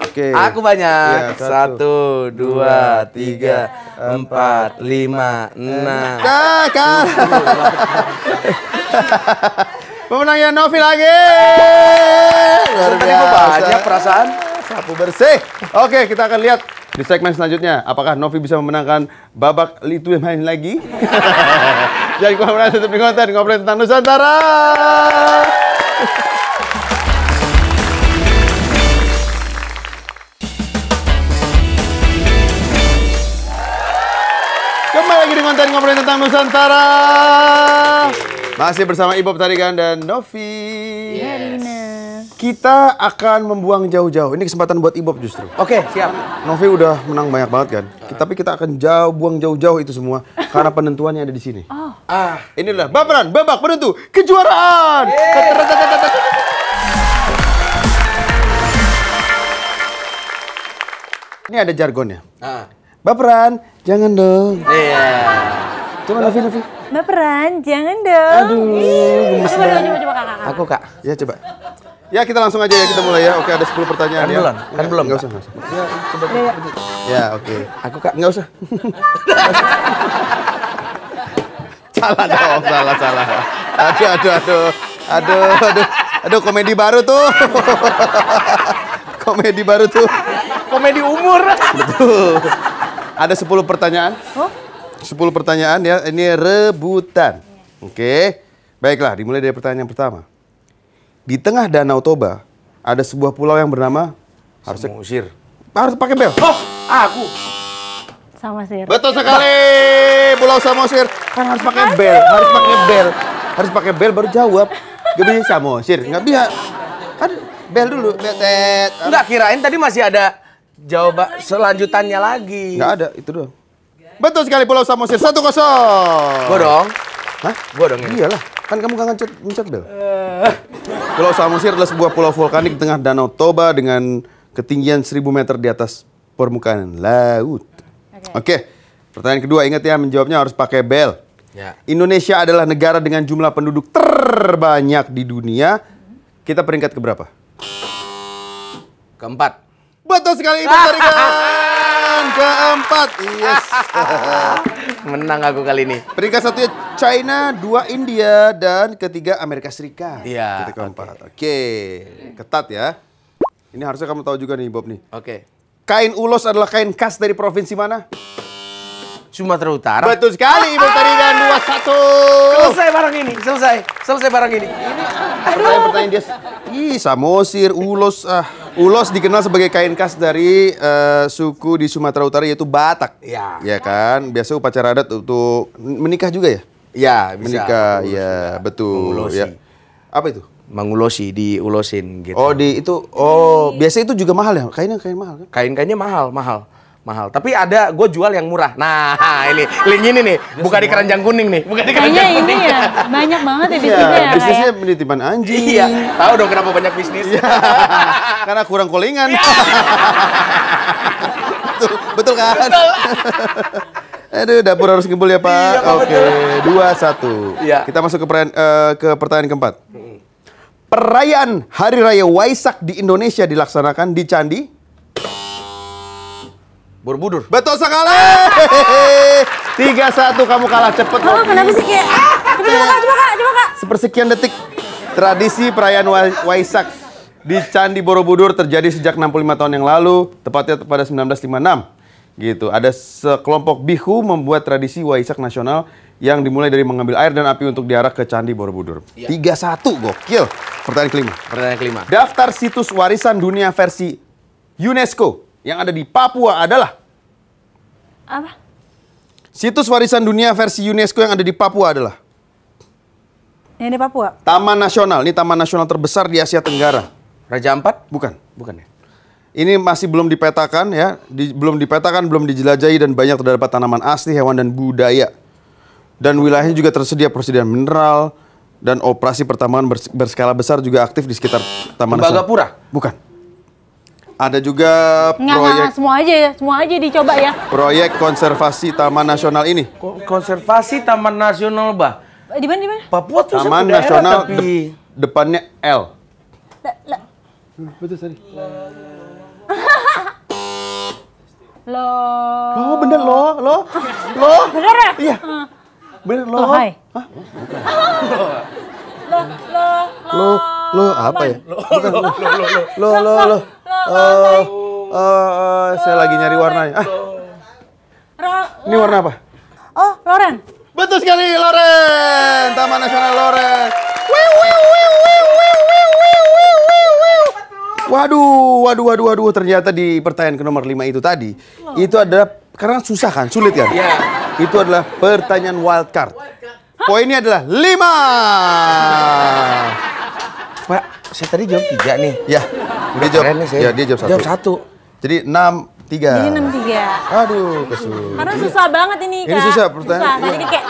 Oke. Okay. Aku banyak. Ya, satu, satu, dua, tiga, tiga empat, lima, enam. Kak, kak. Pemenangnya Novi lagi. Luar biasa. perasaan. Sapu bersih. Oke, kita akan lihat di segmen selanjutnya. Apakah Novi bisa memenangkan babak Litu yang main lagi? Jangan kemana-mana tetap di konten. Ngobrol tentang Nusantara. Nusantara. Masih bersama Ibob Tarigan dan Novi. Yes. Kita akan membuang jauh-jauh. Ini kesempatan buat Ibob justru. Oke, okay, siap. Novi udah menang banyak banget kan? Uh -huh. Tapi kita akan jauh buang jauh-jauh itu semua karena penentuannya ada di sini. Oh. Ah, inilah baperan babak penentu kejuaraan. Yeah. Ini ada jargonnya. Ah. Baperan, jangan dong. Iya. Yeah. Coba Novi, Novi. Baperan, jangan dong. Aduh, gemes Coba, coba, coba, kakak. Aku, Kak. Ya, coba. Ya, kita langsung aja ya, kita mulai ya. Oke, ada 10 pertanyaan kan ya. Belum, kan belum, Gak usah, enggak usah. Ya, coba. Ya, ya. ya oke. Aku, Kak, gak usah. salah dong, salah, salah. Aduh, aduh, aduh. Aduh, aduh. Aduh, komedi baru tuh. komedi baru tuh. Komedi umur. Betul. Ada 10 pertanyaan. Oh? 10 pertanyaan ya. Ini rebutan. Iya. Oke. Okay. Baiklah, dimulai dari pertanyaan pertama. Di tengah Danau Toba ada sebuah pulau yang bernama harus mengusir. Harus pakai bel. Oh, aku. Samosir. Betul sekali. Pulau Samosir kan harus pakai bel, harus pakai bel. Harus pakai bel baru jawab. Gak bisa Samosir, nggak bisa. Kan bel dulu, tet Enggak kirain tadi masih ada jawaban selanjutannya lagi. Enggak ada, itu doang. Betul sekali Pulau Samosir satu kosong. Gue dong. Hah? Gue dong. Ya? Iyalah. Kan kamu gak ngecat ngecat bel. Eh. Pulau Samosir adalah sebuah pulau vulkanik tengah Danau Toba dengan ketinggian seribu meter di atas permukaan laut. Oke. Pertanyaan kedua ingat ya menjawabnya harus pakai bel. Ya. Indonesia adalah negara dengan jumlah penduduk terbanyak di dunia. Kita peringkat keberapa? Keempat. Betul sekali, Bang Peringkat keempat. Yes. Menang aku kali ini. Peringkat satunya China, dua India, dan ketiga Amerika Serikat. Iya. Ketiga keempat. Oke. Okay. okay. Ketat ya. Ini harusnya kamu tahu juga nih Bob nih. Oke. Okay. Kain ulos adalah kain khas dari provinsi mana? Sumatera Utara. Betul sekali, Ibu tadi dan dua satu. Selesai barang ini, selesai, selesai barang ini. Ini pertanyaan pertanyaan dia. Ih, samosir, ulos, ah. Ulos dikenal sebagai kain khas dari uh, suku di Sumatera Utara yaitu Batak. Ya. Iya. Ya kan? Biasa upacara adat untuk menikah juga ya? ya iya, menikah. Iya, ya, betul. Mengulosi. Ya. Apa itu? Mengulosi, diulosin gitu. Oh, di itu oh, iya. biasa itu juga mahal ya? Kainnya kain mahal kan? Kain-kainnya mahal, mahal mahal. Tapi ada gue jual yang murah. Nah, ini link ini nih, buka di keranjang kuning nih. Buka di keranjang Kayaknya kuning. ini ya, banyak banget ya iya, bisnisnya. ya, bisnisnya kayak... penitipan anjing. Iya, tahu dong kenapa banyak bisnis. Iya. Karena kurang kolingan. Iya. betul, betul kan? Betul. Aduh, dapur harus ngebul ya Pak. Iya, Oke, dua satu. Iya. Kita masuk ke, uh, ke pertanyaan keempat. Perayaan Hari Raya Waisak di Indonesia dilaksanakan di Candi Borobudur. Betul sekali. Tiga satu kamu kalah cepet. Kamu kenapa sih kayak? Coba kak, coba kak, coba kak. Sepersekian detik. Tradisi perayaan Waisak di Candi Borobudur terjadi sejak 65 tahun yang lalu, tepatnya pada 1956. Gitu. Ada sekelompok bihu membuat tradisi Waisak nasional yang dimulai dari mengambil air dan api untuk diarak ke Candi Borobudur. Iya. Tiga satu, gokil. Pertanyaan kelima. Pertanyaan kelima. Daftar situs warisan dunia versi UNESCO yang ada di Papua adalah apa? Situs Warisan Dunia versi UNESCO yang ada di Papua adalah Ini Papua. Taman Nasional, ini taman nasional terbesar di Asia Tenggara. Raja Ampat? Bukan, bukan ya. Ini masih belum dipetakan ya, di, belum dipetakan, belum dijelajahi dan banyak terdapat tanaman asli, hewan dan budaya. Dan wilayahnya juga tersedia persediaan mineral dan operasi pertambangan bers berskala besar juga aktif di sekitar Taman Nasional. Nasional. Bukan. Ada juga Nggak, proyek nah, semua aja ya, semua aja dicoba ya. Proyek konservasi Taman Nasional ini. Ko- Konservasi Taman Nasional, bah. Di mana di mana? Papua tuh Taman daerah, Nasional tapi de depannya L. La- Betul tadi. Lo. Lo bener lo, lo, lo. Bener ya? Iya. Hmm. Bener lo. Oh, hai. Hah? lo lo lo apa ya? Lo Bukan, lo lo lo lo lo lo lo eh, eh, saya lagi nyari warnanya. Ah. Ini warna apa? Oh, Loren. Betul sekali, Loren. Taman Nasional Loren. Waduh, waduh, waduh, waduh. Ternyata di pertanyaan ke nomor 5 itu tadi, itu adalah karena susah kan, sulit kan? Iya. Itu adalah pertanyaan wild card. Wild card. Poinnya adalah lima. Pak, saya tadi jawab tiga nih. Ya, dia jawab. Nih, saya. Ya, dia jawab satu. Jawab satu. Jadi enam tiga. Ini enam tiga. Aduh, kesulitan. Karena susah iya. banget ini. Kak. Ini susah pertanyaan. Susah. Tadi kayak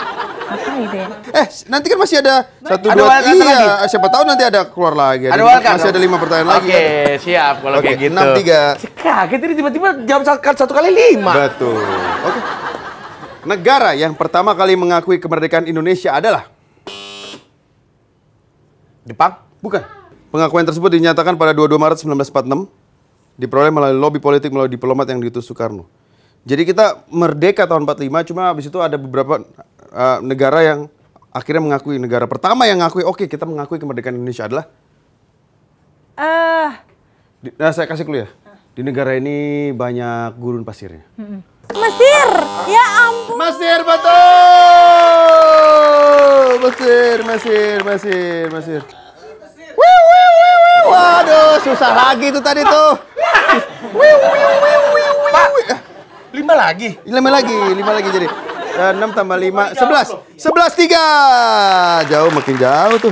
apa gitu ya? Eh, nanti kan masih ada satu ada dua iya, lagi. siapa tahu nanti ada keluar lagi. Ada, ada masih dong. ada lima pertanyaan okay, lagi. Oke, siap kalau okay, kayak gitu. Enam tiga. Kaget ini tiba-tiba jawab satu kali lima. Betul. Oke. Okay. Negara yang pertama kali mengakui kemerdekaan Indonesia adalah Jepang? Bukan. Pengakuan tersebut dinyatakan pada 22 Maret 1946 diperoleh melalui lobby politik melalui diplomat yang diutus Soekarno. Jadi kita merdeka tahun 45 cuma habis itu ada beberapa uh, negara yang akhirnya mengakui negara pertama yang mengakui oke okay, kita mengakui kemerdekaan Indonesia adalah eh uh. nah saya kasih clue ya. Di negara ini banyak gurun pasirnya. Mm -hmm. Mesir. Ya ampun. Mesir betul. Mesir, Mesir, Mesir, Mesir. Wih, wih, wih, wih. Waduh, susah lagi tuh tadi tuh. Wih, wih, wih, wih, wih. Eh. Lima lagi. Lima lagi, lima lagi jadi. enam tambah lima, sebelas, sebelas tiga. Jauh makin jauh tuh.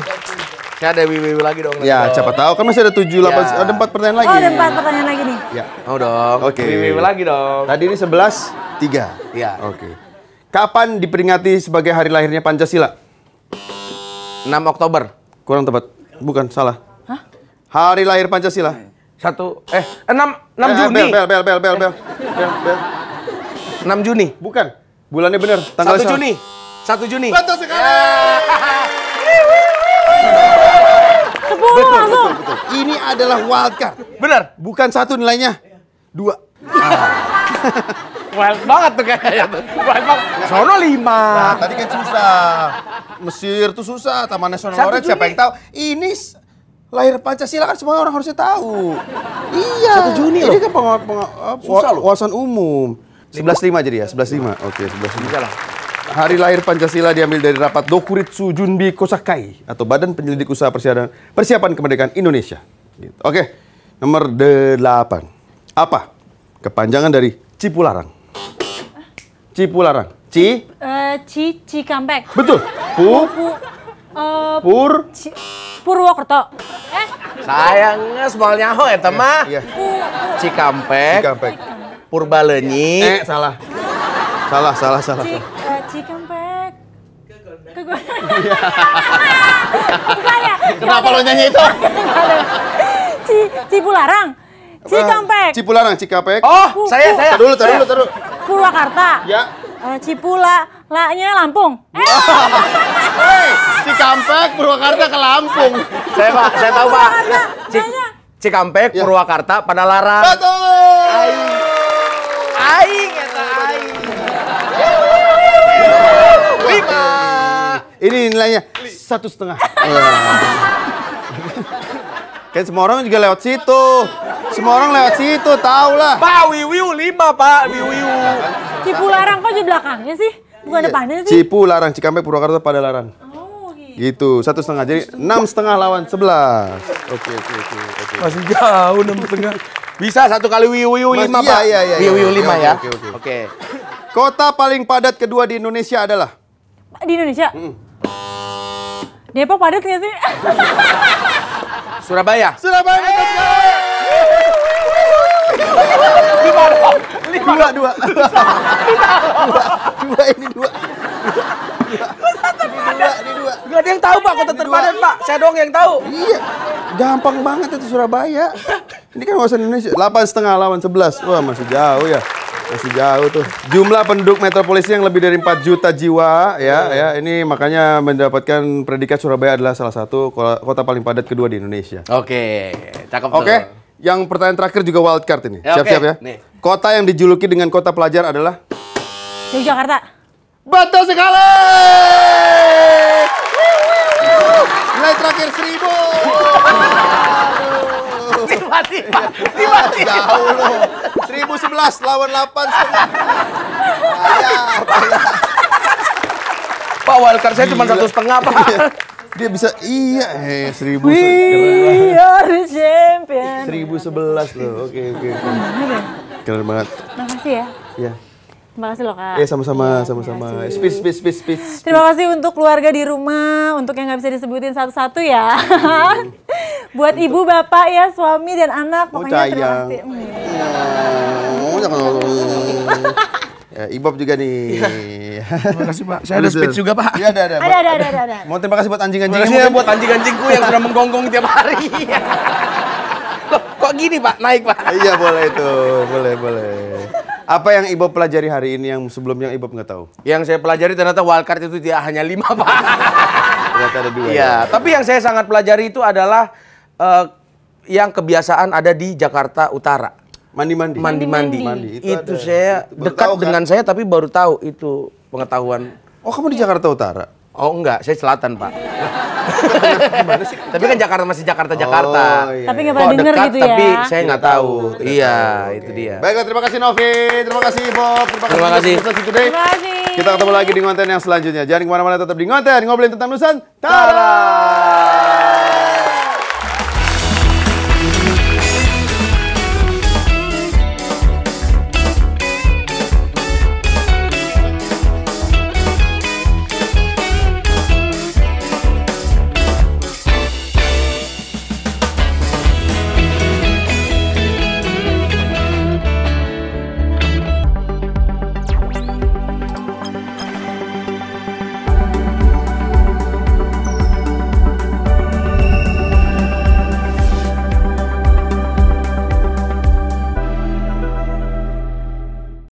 Ini ada wiwi lagi dong. Ya, dong. siapa tahu kan masih ada tujuh, delapan, ya. ada empat pertanyaan lagi. Oh, ada empat pertanyaan lagi nih. Ya, mau oh, dong. Oke. Okay. Wiwi lagi dong. Tadi ini sebelas, tiga. Ya. Oke. Okay. Kapan diperingati sebagai hari lahirnya Pancasila? 6 Oktober. Kurang tepat. Bukan, salah. Hah? Hari lahir Pancasila. Satu, eh, enam. Enam eh, eh Juni. Bel, bel, bel, bel, bel, bel, bel, bel. Juni. Bukan. Bulannya benar. Tanggal 1 Juni. Satu Juni. Betul sekali. Ya betul, Betul, betul, betul. Ini adalah wildcard. Benar. Bukan satu nilainya. Dua. Ah. Wild banget tuh kayaknya iya, Wild banget. Sono lima. Nah, tadi kan susah. Mesir tuh susah. Taman Nasional Lorek siapa yang tahu? Ini lahir Pancasila kan semua orang harusnya tahu. iya. Satu Juni loh. Ini kan wawasan umum. sebelas lima jadi ya? sebelas lima Oke, sebelas lima Bisa lah hari lahir Pancasila diambil dari rapat Dokuritsu Junbi Kosakai atau Badan Penyelidik Usaha Persiapan, Persiapan Kemerdekaan Indonesia. Gitu. Oke, nomor delapan. Apa? Kepanjangan dari Cipularang. Cipularang. Ci? Uh, ci Cikampek. Betul. Pu. Oh, Pu. Uh, Pur. Ci, Purwokerto. Eh. Sayangnya semuanya nyaho ya mah. Iya. iya. Cikampek. Cikampek. Purbalenyi. Eh salah. Salah, salah, salah. salah. Iya. Kenapa lo nyanyi itu? Ci, Cipularang. Cikampek. Cipularang, Cikampek. Oh, saya, saya. dulu, taruh dulu, eh, taruh. Purwakarta. Ya. Uh, eh, Cipula, laknya Lampung. Eh. Hey, Cikampek, Purwakarta ke Lampung. saya pak, saya tahu pak. Cik, Cikampek, ya. Purwakarta, Padalarang. Betul. Aing, aing, ya, aing. Wih, ini nilainya satu setengah. kan semua orang juga lewat situ. Semua orang lewat situ, tau lah. Pak, Wiwiu lima, Pak. Wiwiu. Cipularang kok di belakangnya sih? Bukan iya. depannya sih? Cipularang, Cikampek, Purwakarta, pada larangan. Oh, gitu. gitu. Satu setengah. Jadi enam setengah lawan sebelas. Oke, oke, oke. Masih jauh enam setengah. Bisa satu kali wiwiu lima, iya, Pak. Iya, iya, iya. wiwiu lima ya. Oke, oke. Oke. Kota paling padat kedua di Indonesia adalah? Di Indonesia? Mm Depok padat nggak sih? Surabaya. Surabaya. Eh. Surabaya. Lima dua. dua. Dua. Dua. Dua ini dua. dua ada. Gak ada yang tahu pak kota terpadat pak. Saya doang yang tahu. Iya. Gampang banget itu Surabaya. Ini kan kawasan Indonesia. Delapan setengah lawan sebelas. Wah masih jauh ya. Masih jauh tuh. Jumlah penduduk metropolis yang lebih dari 4 juta jiwa ya oh. ya ini makanya mendapatkan predikat Surabaya adalah salah satu kota paling padat kedua di Indonesia. Oke, cakep Oke. Okay. Yang pertanyaan terakhir juga wildcard ini. Ya, Siap-siap ya. Siap, siap ya. Kota yang dijuluki dengan kota pelajar adalah Yogyakarta. Betul sekali. Nilai terakhir seribu. Tiba-tiba, tiba-tiba. Jauh loh. Seribu sebelas lawan delapan setengah. Pak Walker saya cuma satu setengah pak. Iya. Dia bisa iya eh seribu. sebelas. champion. Seribu sebelas loh. Oke oke. Nah, Keren banget. Makasih ya. Iya. Terima kasih loh kak. yeah, sama-sama, iya, sama-sama. Spis, speech, speech, speech, speech. Terima kasih untuk keluarga di rumah, untuk yang nggak bisa disebutin satu-satu ya. Mm. Buat untuk... ibu, bapak ya, suami dan anak. Oh, pokoknya oh, terima kasih. Hmm. Ya, Ibob juga nih. Iya. Terima kasih Pak. Saya ada speech juga Pak. Iya ada ada. Ada, ada ada ada ada. Mau terima kasih buat anjing-anjing. Terima kasih ya buat anjing-anjingku yang sudah menggonggong tiap hari. Loh, kok gini Pak? Naik Pak. Iya boleh itu, boleh boleh. Apa yang Ibob pelajari hari ini yang sebelumnya Ibob nggak tahu? Yang saya pelajari ternyata wildcard itu tidak hanya lima, Pak. ternyata ada dua. Iya, ya. tapi yang saya sangat pelajari itu adalah uh, yang kebiasaan ada di Jakarta Utara. Mandi-mandi. Mandi-mandi. Itu, itu saya dekat tahu, kan? dengan saya tapi baru tahu itu pengetahuan. Oh, kamu di Jakarta Utara? Oh enggak, saya selatan pak. Tapi kan Jakarta masih Jakarta Jakarta. Oh, iya, iya. Tapi nggak pernah dengar gitu ya. Tapi saya nggak tahu. Gak Iya, tahu. itu dia. Baiklah, terima kasih Novi, terima kasih Bob, terima, terima kasih. kasih. Terima kasih. Kita ketemu lagi di konten yang selanjutnya. Jangan kemana-mana, tetap di konten ngobrolin tentang Tada! Tada!